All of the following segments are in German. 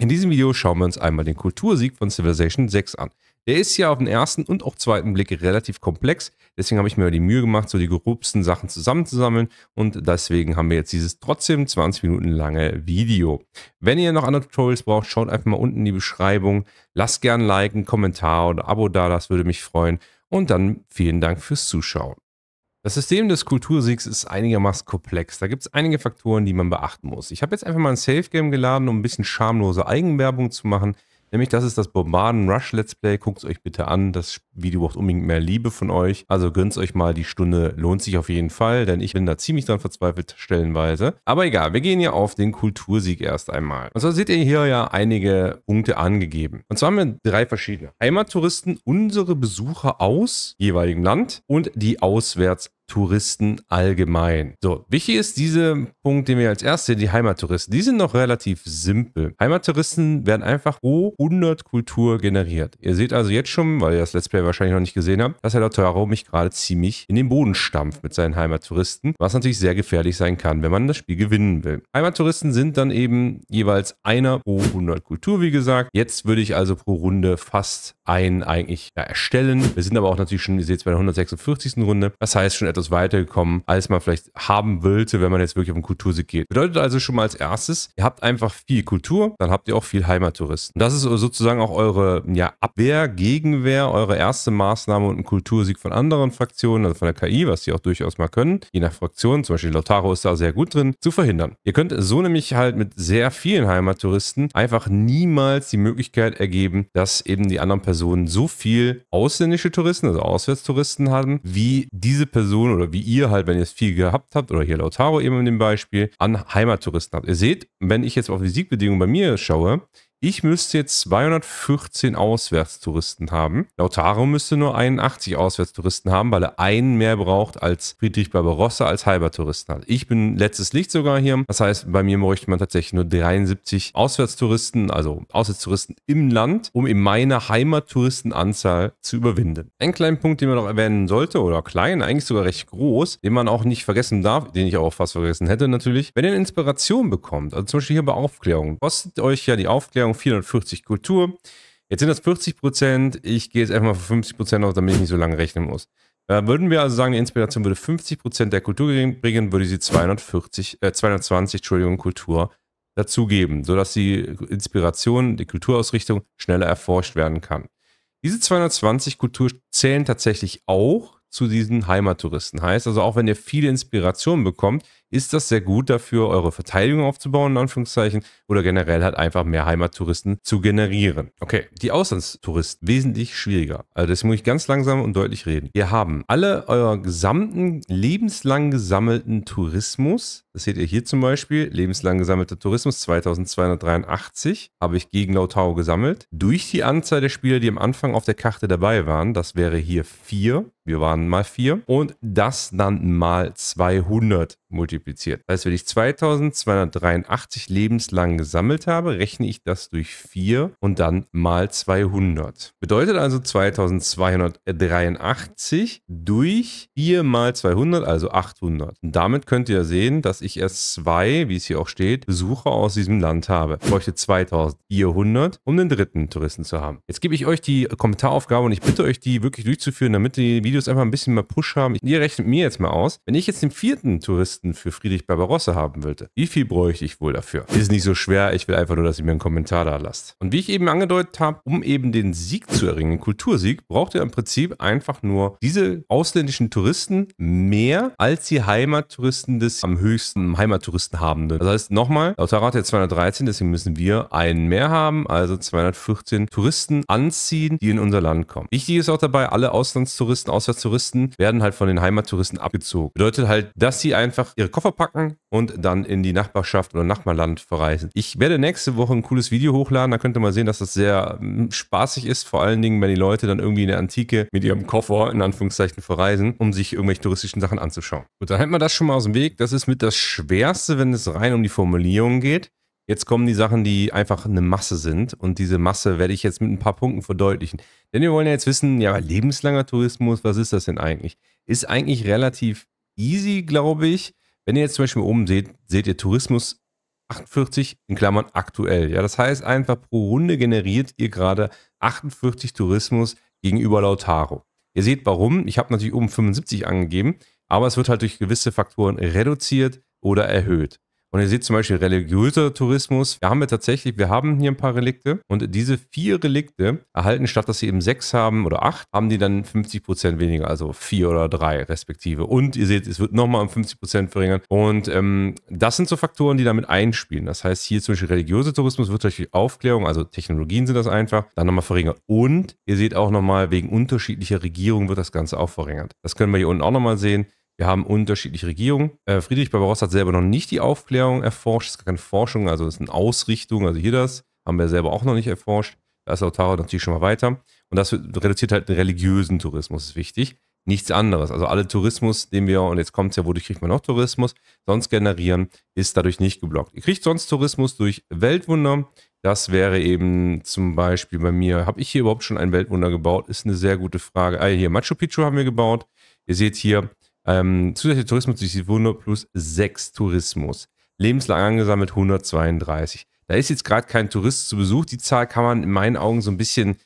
In diesem Video schauen wir uns einmal den Kultursieg von Civilization 6 an. Der ist ja auf den ersten und auch zweiten Blick relativ komplex, deswegen habe ich mir die Mühe gemacht, so die grobsten Sachen zusammenzusammeln und deswegen haben wir jetzt dieses trotzdem 20 Minuten lange Video. Wenn ihr noch andere Tutorials braucht, schaut einfach mal unten in die Beschreibung, lasst gerne Like, einen Kommentar oder ein Abo da, das würde mich freuen und dann vielen Dank fürs Zuschauen. Das System des Kultursiegs ist einigermaßen komplex. Da gibt es einige Faktoren, die man beachten muss. Ich habe jetzt einfach mal ein Safe Game geladen, um ein bisschen schamlose Eigenwerbung zu machen. Nämlich, das ist das Bombarden Rush Let's Play. Guckt es euch bitte an. Das Video braucht unbedingt mehr Liebe von euch. Also gönnt euch mal. Die Stunde lohnt sich auf jeden Fall, denn ich bin da ziemlich dran verzweifelt, stellenweise. Aber egal, wir gehen ja auf den Kultursieg erst einmal. Und zwar seht ihr hier ja einige Punkte angegeben. Und zwar haben wir drei verschiedene. Heimattouristen, unsere Besucher aus jeweiligem Land und die auswärts Touristen allgemein. So, wichtig ist dieser Punkt, den wir als erstes sehen, die Heimattouristen. Die sind noch relativ simpel. Heimattouristen werden einfach pro 100 Kultur generiert. Ihr seht also jetzt schon, weil ihr das Let's Play wahrscheinlich noch nicht gesehen habt, dass Herr Lautaro mich gerade ziemlich in den Boden stampft mit seinen Heimattouristen, was natürlich sehr gefährlich sein kann, wenn man das Spiel gewinnen will. Heimattouristen sind dann eben jeweils einer pro 100 Kultur, wie gesagt. Jetzt würde ich also pro Runde fast einen eigentlich ja, erstellen. Wir sind aber auch natürlich schon, ihr seht es bei der 146. Runde. Das heißt schon etwas etwas weitergekommen, als man vielleicht haben wollte, wenn man jetzt wirklich auf einen Kultursieg geht. Bedeutet also schon mal als erstes, ihr habt einfach viel Kultur, dann habt ihr auch viel Heimattouristen. Das ist sozusagen auch eure ja, Abwehr, Gegenwehr, eure erste Maßnahme und ein Kultursieg von anderen Fraktionen, also von der KI, was die auch durchaus mal können, je nach Fraktion, zum Beispiel Lotaro ist da sehr gut drin, zu verhindern. Ihr könnt so nämlich halt mit sehr vielen Heimattouristen einfach niemals die Möglichkeit ergeben, dass eben die anderen Personen so viel ausländische Touristen, also Auswärtstouristen haben, wie diese Personen Region oder wie ihr halt, wenn ihr es viel gehabt habt oder hier Lautaro eben in dem Beispiel, an Heimattouristen habt. Ihr seht, wenn ich jetzt auf die Siegbedingungen bei mir schaue, ich müsste jetzt 214 Auswärtstouristen haben. Lautaro müsste nur 81 Auswärtstouristen haben, weil er einen mehr braucht als Friedrich Barbarossa als halber Touristen hat. Ich bin letztes Licht sogar hier. Das heißt, bei mir bräuchte man tatsächlich nur 73 Auswärtstouristen, also Auswärtstouristen im Land, um in meiner Heimattouristenanzahl zu überwinden. Ein kleinen Punkt, den man noch erwähnen sollte, oder klein, eigentlich sogar recht groß, den man auch nicht vergessen darf, den ich auch fast vergessen hätte natürlich. Wenn ihr Inspiration bekommt, also zum Beispiel hier bei Aufklärung, kostet euch ja die Aufklärung Ahnung, 440 Kultur. Jetzt sind das 40 Prozent. Ich gehe jetzt einfach mal von 50 Prozent aus, damit ich nicht so lange rechnen muss. Äh, würden wir also sagen, die Inspiration würde 50 Prozent der Kultur bringen, würde sie 240, äh, 220, Entschuldigung, Kultur dazugeben, sodass die Inspiration, die Kulturausrichtung schneller erforscht werden kann. Diese 220 Kultur zählen tatsächlich auch zu diesen Heimattouristen. Heißt also, auch wenn ihr viele Inspirationen bekommt, ist das sehr gut dafür, eure Verteidigung aufzubauen, in Anführungszeichen, oder generell halt einfach mehr Heimattouristen zu generieren. Okay, die Auslandstouristen, wesentlich schwieriger. Also das muss ich ganz langsam und deutlich reden. Wir haben alle euer gesamten lebenslang gesammelten Tourismus, das seht ihr hier zum Beispiel, lebenslang gesammelter Tourismus 2283, habe ich gegen Lautaro gesammelt, durch die Anzahl der Spieler, die am Anfang auf der Karte dabei waren, das wäre hier 4, wir waren mal 4, und das dann mal 200 multipliziert multipliziert. Das also heißt, wenn ich 2283 lebenslang gesammelt habe, rechne ich das durch 4 und dann mal 200. Bedeutet also 2283 durch 4 mal 200, also 800. Und damit könnt ihr sehen, dass ich erst zwei, wie es hier auch steht, Besucher aus diesem Land habe. Ich bräuchte 2400, um den dritten Touristen zu haben. Jetzt gebe ich euch die Kommentaraufgabe und ich bitte euch, die wirklich durchzuführen, damit die Videos einfach ein bisschen mehr Push haben. Ihr rechnet mir jetzt mal aus, wenn ich jetzt den vierten Touristen für Beispiel Friedrich Barbarossa haben wollte. Wie viel bräuchte ich wohl dafür? Ist nicht so schwer, ich will einfach nur, dass ihr mir einen Kommentar da lasst. Und wie ich eben angedeutet habe, um eben den Sieg zu erringen, den Kultursieg, braucht ihr im Prinzip einfach nur diese ausländischen Touristen mehr als die Heimattouristen des am höchsten Heimattouristen habenden. Das heißt nochmal, laut Rate 213, deswegen müssen wir einen mehr haben, also 214 Touristen anziehen, die in unser Land kommen. Wichtig ist auch dabei, alle Auslandstouristen, Auswärtstouristen werden halt von den Heimattouristen abgezogen. Bedeutet halt, dass sie einfach ihre Kopf Koffer packen und dann in die Nachbarschaft oder Nachbarland verreisen. Ich werde nächste Woche ein cooles Video hochladen, da könnt ihr mal sehen, dass das sehr hm, spaßig ist, vor allen Dingen, wenn die Leute dann irgendwie in der Antike mit ihrem Koffer in Anführungszeichen verreisen, um sich irgendwelche touristischen Sachen anzuschauen. Gut, dann hätten wir das schon mal aus dem Weg. Das ist mit das Schwerste, wenn es rein um die Formulierung geht. Jetzt kommen die Sachen, die einfach eine Masse sind. Und diese Masse werde ich jetzt mit ein paar Punkten verdeutlichen. Denn wir wollen ja jetzt wissen, ja, lebenslanger Tourismus, was ist das denn eigentlich? Ist eigentlich relativ easy, glaube ich. Wenn ihr jetzt zum Beispiel oben seht, seht ihr Tourismus 48 in Klammern aktuell. Ja, das heißt einfach pro Runde generiert ihr gerade 48 Tourismus gegenüber Lautaro. Ihr seht warum. Ich habe natürlich oben 75 angegeben, aber es wird halt durch gewisse Faktoren reduziert oder erhöht. Und ihr seht zum Beispiel religiöser Tourismus. Da haben wir tatsächlich, wir haben hier ein paar Relikte und diese vier Relikte erhalten, statt dass sie eben sechs haben oder acht, haben die dann 50 Prozent weniger, also vier oder drei respektive. Und ihr seht, es wird nochmal um 50 Prozent verringert. Und ähm, das sind so Faktoren, die damit einspielen. Das heißt, hier zum Beispiel religiöser Tourismus wird durch Aufklärung, also Technologien sind das einfach, dann nochmal verringert. Und ihr seht auch nochmal, wegen unterschiedlicher Regierungen wird das Ganze auch verringert. Das können wir hier unten auch nochmal sehen. Wir haben unterschiedliche Regierungen. Äh, Friedrich Barbarossa hat selber noch nicht die Aufklärung erforscht. Es ist keine Forschung, also es ist eine Ausrichtung. Also hier das haben wir selber auch noch nicht erforscht. Da ist Lautaro natürlich schon mal weiter. Und das reduziert halt den religiösen Tourismus, ist wichtig. Nichts anderes. Also alle Tourismus, den wir, und jetzt kommt es ja, wodurch kriegt man noch Tourismus, sonst generieren, ist dadurch nicht geblockt. Ihr kriegt sonst Tourismus durch Weltwunder. Das wäre eben zum Beispiel bei mir, habe ich hier überhaupt schon ein Weltwunder gebaut? Ist eine sehr gute Frage. Ah, hier Machu Picchu haben wir gebaut. Ihr seht hier, ähm, zusätzlicher Tourismus durch die Wunder plus 6 Tourismus. Lebenslang angesammelt 132. Da ist jetzt gerade kein Tourist zu Besuch. Die Zahl kann man in meinen Augen so ein bisschen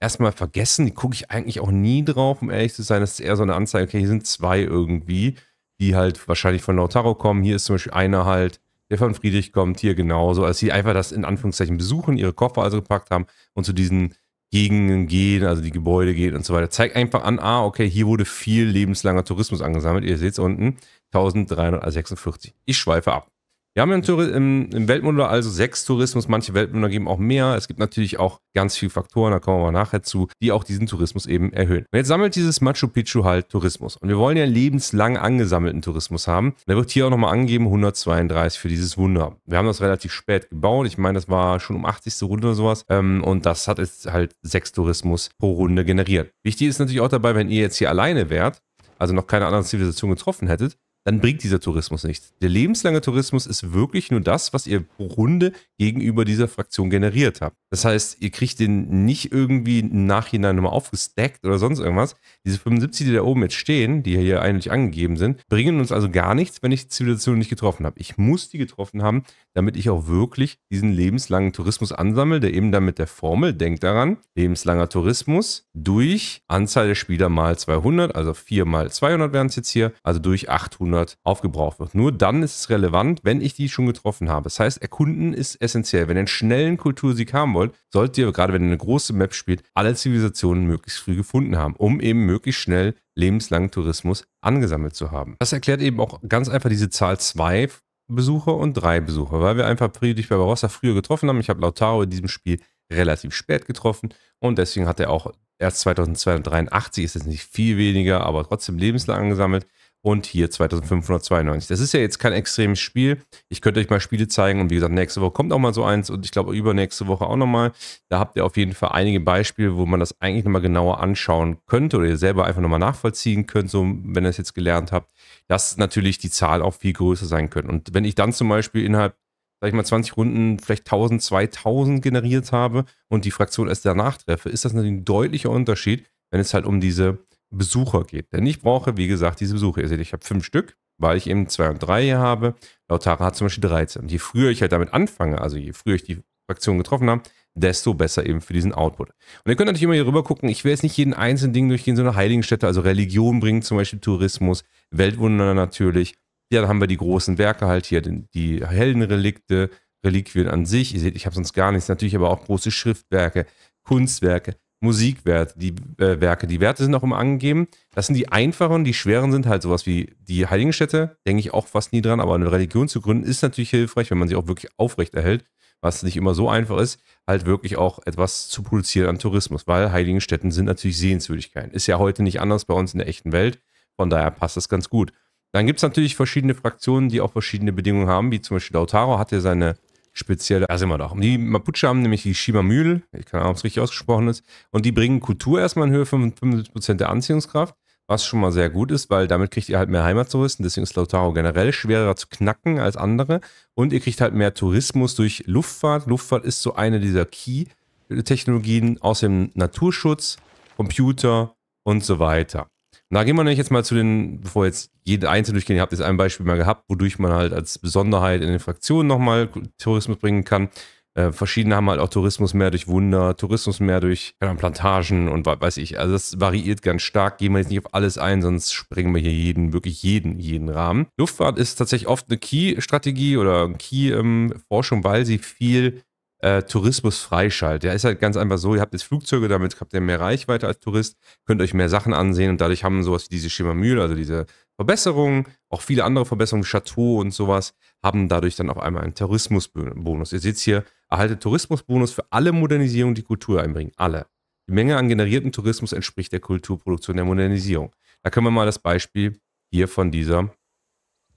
erstmal vergessen. Die gucke ich eigentlich auch nie drauf, um ehrlich zu sein. Das ist eher so eine Anzeige, okay, hier sind zwei irgendwie, die halt wahrscheinlich von Lautaro kommen. Hier ist zum Beispiel einer halt, der von Friedrich kommt, hier genauso. Als sie einfach das in Anführungszeichen besuchen, ihre Koffer also gepackt haben und zu diesen Gegenden gehen, also die Gebäude gehen und so weiter. Zeigt einfach an, ah, okay, hier wurde viel lebenslanger Tourismus angesammelt. Ihr seht es unten, 1346. Ich schweife ab. Wir haben im, im Weltwunder also sechs Tourismus, manche Weltwunder geben auch mehr. Es gibt natürlich auch ganz viele Faktoren, da kommen wir mal nachher zu, die auch diesen Tourismus eben erhöhen. Und jetzt sammelt dieses Machu Picchu halt Tourismus. Und wir wollen ja lebenslang angesammelten Tourismus haben. Da wird hier auch nochmal angegeben, 132 für dieses Wunder. Wir haben das relativ spät gebaut. Ich meine, das war schon um 80. Runde oder sowas. Ähm, und das hat jetzt halt sechs Tourismus pro Runde generiert. Wichtig ist natürlich auch dabei, wenn ihr jetzt hier alleine wärt, also noch keine anderen Zivilisation getroffen hättet, dann bringt dieser Tourismus nichts. Der lebenslange Tourismus ist wirklich nur das, was ihr pro Runde gegenüber dieser Fraktion generiert habt. Das heißt, ihr kriegt den nicht irgendwie im Nachhinein nochmal aufgestackt oder sonst irgendwas. Diese 75, die da oben jetzt stehen, die hier eigentlich angegeben sind, bringen uns also gar nichts, wenn ich die Zivilisation nicht getroffen habe. Ich muss die getroffen haben, damit ich auch wirklich diesen lebenslangen Tourismus ansammle, der eben dann mit der Formel, denkt daran, lebenslanger Tourismus durch Anzahl der Spieler mal 200, also 4 mal 200 wären es jetzt hier, also durch 800 Monat aufgebraucht wird. Nur dann ist es relevant, wenn ich die schon getroffen habe. Das heißt, erkunden ist essentiell. Wenn ihr einen schnellen Kultursieg haben wollt, solltet ihr, gerade wenn ihr eine große Map spielt, alle Zivilisationen möglichst früh gefunden haben, um eben möglichst schnell lebenslangen Tourismus angesammelt zu haben. Das erklärt eben auch ganz einfach diese Zahl 2 Besucher und drei Besucher, weil wir einfach bei Barossa früher getroffen haben. Ich habe Lautaro in diesem Spiel relativ spät getroffen und deswegen hat er auch erst 2283, ist jetzt nicht viel weniger, aber trotzdem lebenslang angesammelt und hier 2592. Das ist ja jetzt kein extremes Spiel. Ich könnte euch mal Spiele zeigen und wie gesagt, nächste Woche kommt auch mal so eins und ich glaube übernächste Woche auch nochmal. Da habt ihr auf jeden Fall einige Beispiele, wo man das eigentlich nochmal genauer anschauen könnte oder ihr selber einfach nochmal nachvollziehen könnt, so wenn ihr es jetzt gelernt habt, dass natürlich die Zahl auch viel größer sein könnte. Und wenn ich dann zum Beispiel innerhalb sag ich mal, 20 Runden vielleicht 1000, 2000 generiert habe und die Fraktion erst danach treffe, ist das natürlich ein deutlicher Unterschied, wenn es halt um diese Besucher geht. Denn ich brauche, wie gesagt, diese Besucher. Ihr seht, ich habe fünf Stück, weil ich eben zwei und drei hier habe. Lautara hat zum Beispiel 13. Und je früher ich halt damit anfange, also je früher ich die Fraktion getroffen habe, desto besser eben für diesen Output. Und ihr könnt natürlich immer hier rüber gucken. Ich will jetzt nicht jeden einzelnen Ding durchgehen, so eine Heiligenstätte, also Religion bringen, zum Beispiel Tourismus, Weltwunder natürlich. Ja, dann haben wir die großen Werke halt hier, die Heldenrelikte, Reliquien an sich. Ihr seht, ich habe sonst gar nichts. Natürlich aber auch große Schriftwerke, Kunstwerke, Musikwerte, die äh, Werke. Die Werte sind auch immer angegeben. Das sind die einfachen, die schweren sind halt sowas wie die Heiligenstätte, denke ich auch fast nie dran, aber eine Religion zu gründen ist natürlich hilfreich, wenn man sie auch wirklich aufrecht erhält, was nicht immer so einfach ist, halt wirklich auch etwas zu produzieren an Tourismus, weil Heiligenstätten sind natürlich Sehenswürdigkeiten. Ist ja heute nicht anders bei uns in der echten Welt, von daher passt das ganz gut. Dann gibt es natürlich verschiedene Fraktionen, die auch verschiedene Bedingungen haben, wie zum Beispiel Lautaro hat ja seine speziell, da sind wir doch. Die Mapuche haben nämlich die Shimamühl, ich kann auch, ob es richtig ausgesprochen ist, und die bringen Kultur erstmal in Höhe von 75% der Anziehungskraft, was schon mal sehr gut ist, weil damit kriegt ihr halt mehr Heimattouristen, deswegen ist Lautaro generell schwerer zu knacken als andere und ihr kriegt halt mehr Tourismus durch Luftfahrt. Luftfahrt ist so eine dieser Key-Technologien, aus dem Naturschutz, Computer und so weiter da gehen wir nämlich jetzt mal zu den, bevor wir jetzt jede einzelne durchgehen, ihr habt jetzt ein Beispiel mal gehabt, wodurch man halt als Besonderheit in den Fraktionen nochmal Tourismus bringen kann. Äh, verschiedene haben halt auch Tourismus mehr durch Wunder, Tourismus mehr durch ja, Plantagen und was weiß ich. Also das variiert ganz stark. Gehen wir jetzt nicht auf alles ein, sonst sprengen wir hier jeden, wirklich jeden, jeden Rahmen. Luftfahrt ist tatsächlich oft eine Key-Strategie oder Key-Forschung, ähm, weil sie viel äh, Tourismus freischaltet. Der ist halt ganz einfach so, ihr habt jetzt Flugzeuge, damit habt ihr mehr Reichweite als Tourist, könnt euch mehr Sachen ansehen und dadurch haben sowas wie diese Schimmermühle, also diese Verbesserungen, auch viele andere Verbesserungen, Chateau und sowas, haben dadurch dann auf einmal einen Tourismusbonus. Ihr seht hier, erhaltet Tourismusbonus für alle Modernisierungen, die Kultur einbringen. Alle. Die Menge an generiertem Tourismus entspricht der Kulturproduktion der Modernisierung. Da können wir mal das Beispiel hier von dieser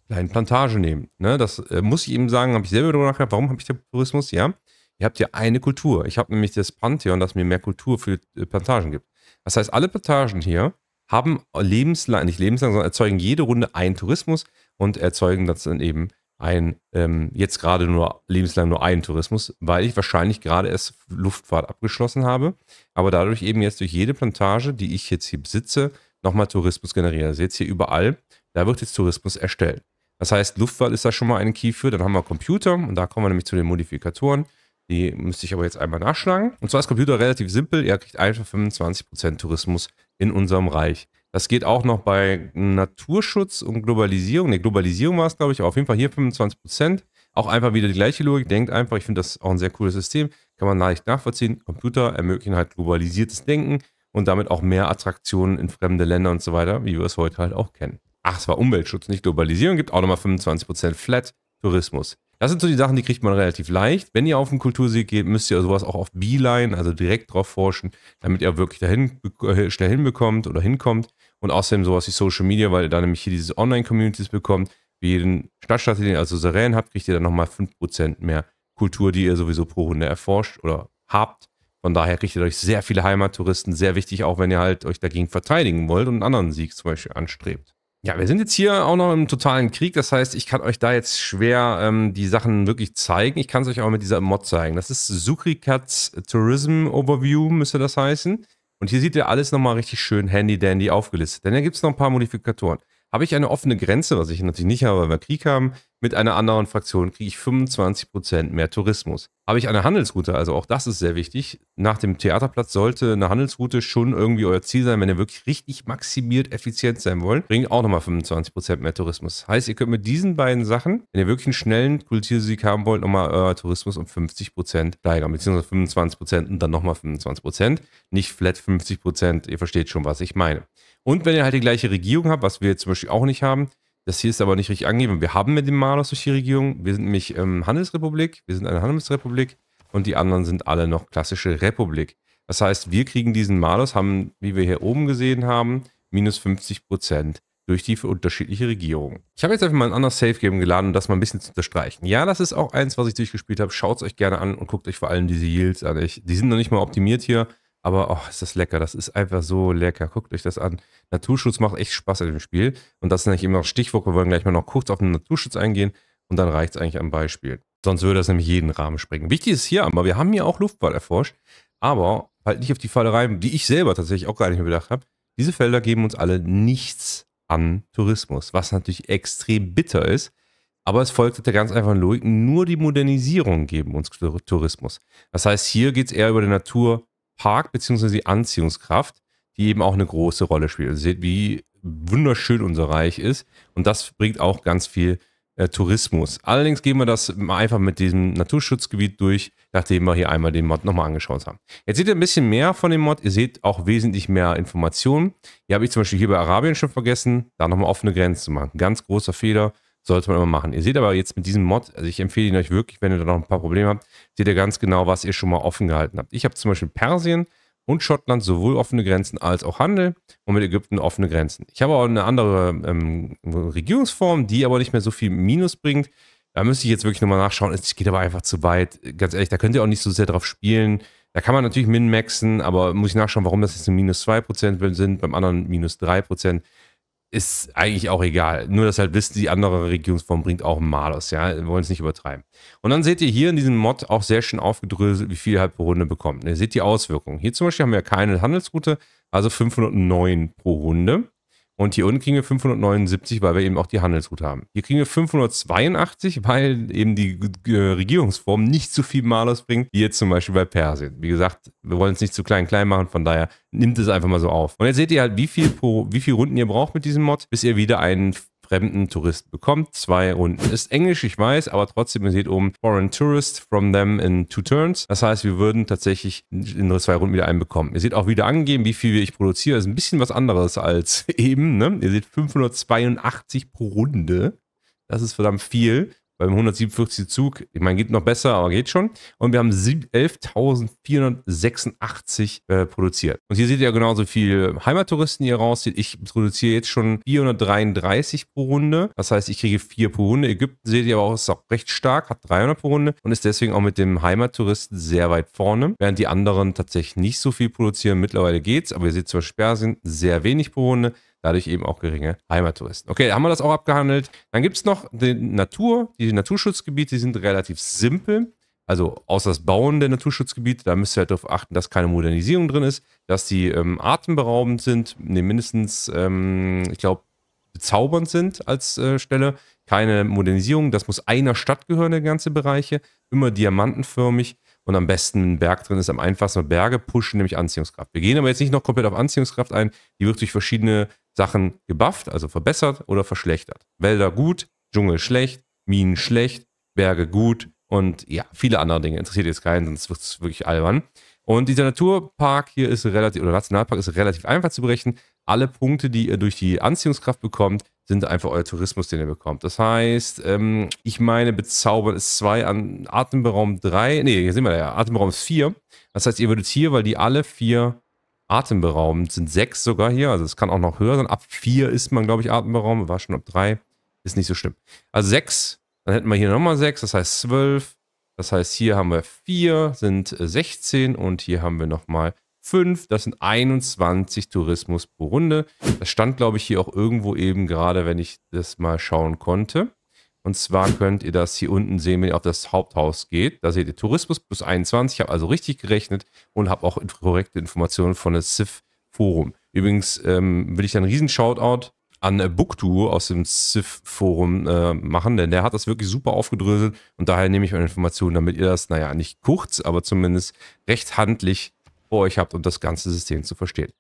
kleinen Plantage nehmen. Ne, das äh, muss ich eben sagen, habe ich selber darüber nachgedacht, warum habe ich den Tourismus? Ja, Ihr habt ja eine Kultur. Ich habe nämlich das Pantheon, das mir mehr Kultur für äh, Plantagen gibt. Das heißt, alle Plantagen hier haben lebenslang, nicht lebenslang, sondern erzeugen jede Runde einen Tourismus und erzeugen das dann eben ein, ähm, jetzt gerade nur lebenslang nur einen Tourismus, weil ich wahrscheinlich gerade erst Luftfahrt abgeschlossen habe, aber dadurch eben jetzt durch jede Plantage, die ich jetzt hier besitze, nochmal Tourismus generieren. also jetzt hier überall, da wird jetzt Tourismus erstellt. Das heißt, Luftfahrt ist da schon mal ein Key für, dann haben wir Computer und da kommen wir nämlich zu den Modifikatoren. Die müsste ich aber jetzt einmal nachschlagen. Und zwar ist Computer relativ simpel. Er kriegt einfach 25% Tourismus in unserem Reich. Das geht auch noch bei Naturschutz und Globalisierung. Ne, Globalisierung war es, glaube ich, aber auf jeden Fall hier 25%. Auch einfach wieder die gleiche Logik. Denkt einfach, ich finde das auch ein sehr cooles System. Kann man leicht nachvollziehen. Computer ermöglichen halt globalisiertes Denken und damit auch mehr Attraktionen in fremde Länder und so weiter, wie wir es heute halt auch kennen. Ach, es war Umweltschutz, nicht Globalisierung. Gibt auch nochmal 25% Flat Tourismus. Das sind so die Sachen, die kriegt man relativ leicht. Wenn ihr auf den Kultursieg geht, müsst ihr sowas auch auf Beeline, also direkt drauf forschen, damit ihr wirklich dahin äh, schnell hinbekommt oder hinkommt. Und außerdem sowas wie Social Media, weil ihr da nämlich hier diese Online-Communities bekommt. Wie jeden Stadtstaat, den ihr also Seren habt, kriegt ihr dann nochmal 5% mehr Kultur, die ihr sowieso pro Runde erforscht oder habt. Von daher kriegt ihr euch sehr viele Heimattouristen, sehr wichtig, auch wenn ihr halt euch dagegen verteidigen wollt und einen anderen Sieg zum Beispiel anstrebt. Ja, wir sind jetzt hier auch noch im totalen Krieg. Das heißt, ich kann euch da jetzt schwer ähm, die Sachen wirklich zeigen. Ich kann es euch auch mit dieser Mod zeigen. Das ist Sukrikats Tourism Overview, müsste das heißen. Und hier seht ihr alles nochmal richtig schön handy-dandy aufgelistet. Denn da gibt es noch ein paar Modifikatoren. Habe ich eine offene Grenze, was ich natürlich nicht habe, weil wir Krieg haben, mit einer anderen Fraktion kriege ich 25% mehr Tourismus. Habe ich eine Handelsroute, also auch das ist sehr wichtig. Nach dem Theaterplatz sollte eine Handelsroute schon irgendwie euer Ziel sein, wenn ihr wirklich richtig maximiert effizient sein wollt. Bringt auch nochmal 25% mehr Tourismus. Heißt, ihr könnt mit diesen beiden Sachen, wenn ihr wirklich einen schnellen Kultursieg haben wollt, nochmal euer Tourismus um 50% steigern, beziehungsweise 25% und dann nochmal 25%. Nicht flat 50%, ihr versteht schon, was ich meine. Und wenn ihr halt die gleiche Regierung habt, was wir jetzt zum Beispiel auch nicht haben, das hier ist aber nicht richtig angegeben. Wir haben mit dem Malus durch die Regierung. Wir sind nämlich ähm, Handelsrepublik. Wir sind eine Handelsrepublik. Und die anderen sind alle noch klassische Republik. Das heißt, wir kriegen diesen Malus, haben, wie wir hier oben gesehen haben, minus 50 Prozent durch die für unterschiedliche Regierung. Ich habe jetzt einfach mal ein anderes Safe-Game geladen, um das mal ein bisschen zu unterstreichen. Ja, das ist auch eins, was ich durchgespielt habe. Schaut es euch gerne an und guckt euch vor allem diese Yields an. Ich, die sind noch nicht mal optimiert hier. Aber oh, ist das lecker. Das ist einfach so lecker. Guckt euch das an. Naturschutz macht echt Spaß in dem Spiel. Und das ist nämlich immer noch Stichwort. Wir wollen gleich mal noch kurz auf den Naturschutz eingehen. Und dann reicht es eigentlich am Beispiel. Sonst würde das nämlich jeden Rahmen sprengen. Wichtig ist hier aber, wir haben hier auch Luftball erforscht. Aber halt nicht auf die Falle rein, die ich selber tatsächlich auch gar nicht mehr bedacht habe. Diese Felder geben uns alle nichts an Tourismus, was natürlich extrem bitter ist. Aber es folgt der ganz einfachen Logik, nur die Modernisierung geben uns Tourismus. Das heißt, hier geht es eher über die Natur, Park bzw. die Anziehungskraft, die eben auch eine große Rolle spielt. Also seht, wie wunderschön unser Reich ist und das bringt auch ganz viel äh, Tourismus. Allerdings gehen wir das einfach mit diesem Naturschutzgebiet durch, nachdem wir hier einmal den Mod nochmal angeschaut haben. Jetzt seht ihr ein bisschen mehr von dem Mod, ihr seht auch wesentlich mehr Informationen. Hier habe ich zum Beispiel hier bei Arabien schon vergessen, da nochmal offene Grenzen zu machen. Ganz großer Fehler. Sollte man immer machen. Ihr seht aber jetzt mit diesem Mod, also ich empfehle ihn euch wirklich, wenn ihr da noch ein paar Probleme habt, seht ihr ganz genau, was ihr schon mal offen gehalten habt. Ich habe zum Beispiel Persien und Schottland sowohl offene Grenzen als auch Handel und mit Ägypten offene Grenzen. Ich habe auch eine andere ähm, Regierungsform, die aber nicht mehr so viel Minus bringt. Da müsste ich jetzt wirklich nochmal nachschauen. Es geht aber einfach zu weit. Ganz ehrlich, da könnt ihr auch nicht so sehr drauf spielen. Da kann man natürlich min-maxen, aber muss ich nachschauen, warum das jetzt ein minus 2% sind, beim anderen minus 3% ist eigentlich auch egal. Nur, dass halt wisst, die andere Regionsform bringt auch einen Malus, ja. Wir wollen es nicht übertreiben. Und dann seht ihr hier in diesem Mod auch sehr schön aufgedröselt, wie viel ihr halt pro Runde bekommt. Ihr seht die Auswirkungen. Hier zum Beispiel haben wir keine Handelsroute, also 509 pro Runde. Und hier unten kriegen wir 579, weil wir eben auch die Handelsroute haben. Hier kriegen wir 582, weil eben die Regierungsform nicht zu viel Malus bringt, wie jetzt zum Beispiel bei Persien. Wie gesagt, wir wollen es nicht zu klein klein machen, von daher nimmt es einfach mal so auf. Und jetzt seht ihr halt, wie viel, pro, wie viel Runden ihr braucht mit diesem Mod, bis ihr wieder einen fremden Touristen bekommt. Zwei Runden ist Englisch, ich weiß, aber trotzdem, ihr seht oben Foreign Tourist from them in two turns. Das heißt, wir würden tatsächlich in zwei Runden wieder einen bekommen. Ihr seht auch wieder angegeben, wie viel ich produziere. Das ist ein bisschen was anderes als eben. Ne? Ihr seht 582 pro Runde. Das ist verdammt viel beim 147. Zug. Ich meine, geht noch besser, aber geht schon. Und wir haben 11.486 äh, produziert. Und hier seht ihr ja genauso viel Heimattouristen, die ihr rauszieht. Ich produziere jetzt schon 433 pro Runde. Das heißt, ich kriege 4 pro Runde. Ägypten seht ihr aber auch, ist auch recht stark, hat 300 pro Runde und ist deswegen auch mit dem Heimattouristen sehr weit vorne. Während die anderen tatsächlich nicht so viel produzieren. Mittlerweile geht's, aber ihr seht zum Beispiel Persien sehr wenig pro Runde dadurch eben auch geringe Heimattouristen. Okay, haben wir das auch abgehandelt. Dann gibt es noch die Natur. Die Naturschutzgebiete die sind relativ simpel. Also außer das Bauen der Naturschutzgebiete, da müsst ihr halt darauf achten, dass keine Modernisierung drin ist, dass die ähm, atemberaubend sind, ne, mindestens, ähm, ich glaube, bezaubernd sind als äh, Stelle. Keine Modernisierung, das muss einer Stadt gehören, der ganze Bereiche. Immer diamantenförmig und am besten ein Berg drin ist, am einfachsten. Berge pushen nämlich Anziehungskraft. Wir gehen aber jetzt nicht noch komplett auf Anziehungskraft ein. Die wird durch verschiedene Sachen gebufft, also verbessert oder verschlechtert. Wälder gut, Dschungel schlecht, Minen schlecht, Berge gut und ja, viele andere Dinge. Interessiert jetzt keinen, sonst wird es wirklich albern. Und dieser Naturpark hier ist relativ, oder Nationalpark ist relativ einfach zu berechnen. Alle Punkte, die ihr durch die Anziehungskraft bekommt, sind einfach euer Tourismus, den ihr bekommt. Das heißt, ähm, ich meine, bezaubern ist zwei an Atemberaum drei. Nee, hier sind wir da ja. Atemberaum ist vier. Das heißt, ihr würdet hier, weil die alle vier atemberaubend. Sind sechs sogar hier, also es kann auch noch höher sein. Ab vier ist man, glaube ich, atemberaubend. War schon ab drei. Ist nicht so schlimm. Also sechs, dann hätten wir hier nochmal sechs, das heißt zwölf. Das heißt, hier haben wir vier, sind 16 äh, und hier haben wir nochmal fünf. Das sind 21 Tourismus pro Runde. Das stand, glaube ich, hier auch irgendwo eben gerade, wenn ich das mal schauen konnte. Und zwar könnt ihr das hier unten sehen, wenn ihr auf das Haupthaus geht. Da seht ihr Tourismus plus 21. Ich habe also richtig gerechnet und habe auch korrekte Informationen von der SIF Forum. Übrigens ähm, will ich einen riesen Shoutout an äh, Booktu aus dem SIF Forum äh, machen, denn der hat das wirklich super aufgedröselt und daher nehme ich meine Informationen, damit ihr das, naja, nicht kurz, aber zumindest recht handlich vor euch habt, um das ganze System zu verstehen.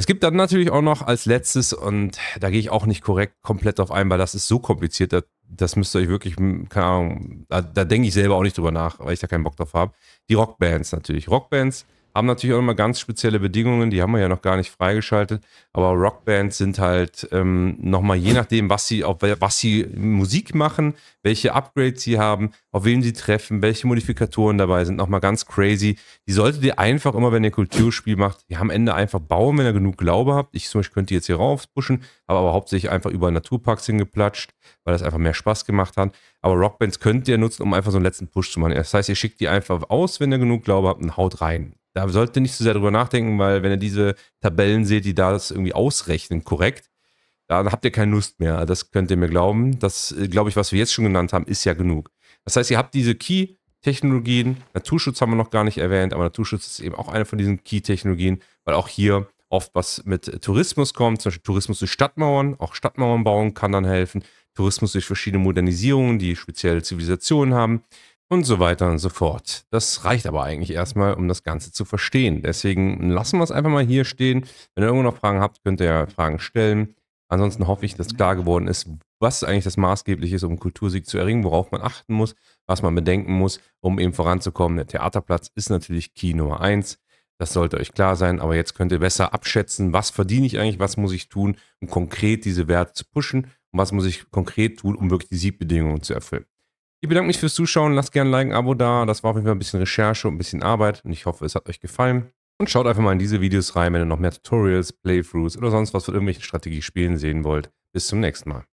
Es gibt dann natürlich auch noch als letztes, und da gehe ich auch nicht korrekt komplett drauf ein, weil das ist so kompliziert, das, das müsst ihr euch wirklich, hm, keine Ahnung, da, da denke ich selber auch nicht drüber nach, weil ich da keinen Bock drauf habe. Die Rockbands natürlich. Rockbands haben natürlich auch immer ganz spezielle Bedingungen, die haben wir ja noch gar nicht freigeschaltet. Aber Rockbands sind halt ähm, nochmal, je nachdem, was sie, auf, was sie Musik machen, welche Upgrades sie haben, auf wen sie treffen, welche Modifikatoren dabei sind, nochmal ganz crazy. Die solltet ihr einfach immer, wenn ihr Kulturspiel macht, die am Ende einfach bauen, wenn ihr genug Glaube habt. Ich zum Beispiel könnte jetzt hier raufpushen, habe aber hauptsächlich einfach über Naturparks hingeplatscht, weil das einfach mehr Spaß gemacht hat. Aber Rockbands könnt ihr nutzen, um einfach so einen letzten Push zu machen. Das heißt, ihr schickt die einfach aus, wenn ihr genug Glaube habt und haut rein da solltet nicht so sehr drüber nachdenken, weil wenn ihr diese Tabellen seht, die das irgendwie ausrechnen, korrekt, dann habt ihr keine Lust mehr. Das könnt ihr mir glauben. Das, äh, glaube ich, was wir jetzt schon genannt haben, ist ja genug. Das heißt, ihr habt diese Key-Technologien. Naturschutz haben wir noch gar nicht erwähnt, aber Naturschutz ist eben auch eine von diesen Key-Technologien, weil auch hier oft was mit Tourismus kommt, zum Beispiel Tourismus durch Stadtmauern. Auch Stadtmauern bauen kann dann helfen. Tourismus durch verschiedene Modernisierungen, die spezielle Zivilisationen haben und so weiter und so fort. Das reicht aber eigentlich erstmal, um das Ganze zu verstehen. Deswegen lassen wir es einfach mal hier stehen. Wenn ihr irgendwo noch Fragen habt, könnt ihr ja Fragen stellen. Ansonsten hoffe ich, dass klar geworden ist, was eigentlich das Maßgebliche ist, um Kultursieg zu erringen, worauf man achten muss, was man bedenken muss, um eben voranzukommen. Der Theaterplatz ist natürlich Key Nummer eins. Das sollte euch klar sein, aber jetzt könnt ihr besser abschätzen, was verdiene ich eigentlich, was muss ich tun, um konkret diese Werte zu pushen und was muss ich konkret tun, um wirklich die Siegbedingungen zu erfüllen. Ich bedanke mich fürs Zuschauen. Lasst gerne ein Like, ein Abo da. Das war auf jeden Fall ein bisschen Recherche und ein bisschen Arbeit. Und ich hoffe, es hat euch gefallen. Und schaut einfach mal in diese Videos rein, wenn ihr noch mehr Tutorials, Playthroughs oder sonst was von irgendwelchen Strategiespielen sehen wollt. Bis zum nächsten Mal.